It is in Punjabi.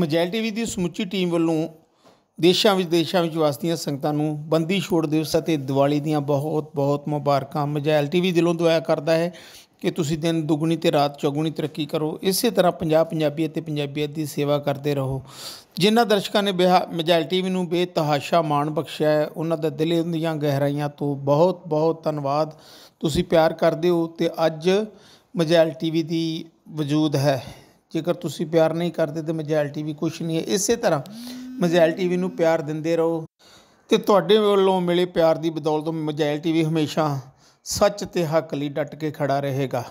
ਮਜੈਲ ਟੀਵੀ ਦੀ ਸਮੁੱਚੀ ਟੀਮ ਵੱਲੋਂ ਦੇਸ਼ਾਂ ਦੇਸ਼ਾਂ ਵਿੱਚ ਵਸਦੀਆਂ ਸੰਗਤਾਂ ਨੂੰ ਬੰਦੀ ਛੋੜ ਦਿਵਸ ਅਤੇ ਦੀਵਾਲੀ ਦੀਆਂ ਬਹੁਤ ਬਹੁਤ ਮੁਬਾਰਕਾਂ ਮਜੈਲ ਟੀਵੀ ਦਿਲੋਂ ਦੁਆ ਕਰਦਾ ਹੈ ਕਿ ਤੁਸੀਂ ਦਿਨ ਦੁਗਣੀ ਤੇ ਰਾਤ ਚੌਗੁਣੀ ਤਰੱਕੀ ਕਰੋ ਇਸੇ ਤਰ੍ਹਾਂ ਪੰਜਾਬ ਪੰਜਾਬੀ ਅਤੇ ਪੰਜਾਬੀਅਤ ਦੀ ਸੇਵਾ ਕਰਦੇ ਰਹੋ ਜਿਨ੍ਹਾਂ ਦਰਸ਼ਕਾਂ ਨੇ ਮਜੈਲ ਟੀਵੀ ਨੂੰ ਬੇਤਹਾਸ਼ਾ ਮਾਣ ਬਖਸ਼ਿਆ ਹੈ ਉਹਨਾਂ ਦਾ ਦਿਲ ਦੀਆਂ ਗਹਿਰਾਈਆਂ ਤੋਂ ਬਹੁਤ ਬਹੁਤ ਧੰਨਵਾਦ ਤੁਸੀਂ ਪਿਆਰ ਕਰਦੇ ਹੋ ਤੇ ਅੱਜ ਮਜੈਲ ਟੀਵੀ ਦੀ ਵਜੂਦ ਹੈ ਜੇਕਰ ਤੁਸੀਂ ਪਿਆਰ ਨਹੀਂ ਕਰਦੇ ਤੇ ਮਜੈਲ ਵੀ ਕੁਝ ਨਹੀਂ ਹੈ ਇਸੇ ਤਰ੍ਹਾਂ ਮਜੈਲ ਵੀ ਨੂੰ ਪਿਆਰ ਦਿੰਦੇ ਰਹੋ ਤੇ ਤੁਹਾਡੇ ਵੱਲੋਂ ਮਿਲੇ ਪਿਆਰ ਦੀ ਬਦੌਲਤ ਮਜੈਲ ਵੀ ਹਮੇਸ਼ਾ ਸੱਚ ਤੇ ਹੱਕ ਲਈ ਡਟ ਕੇ ਖੜਾ ਰਹੇਗਾ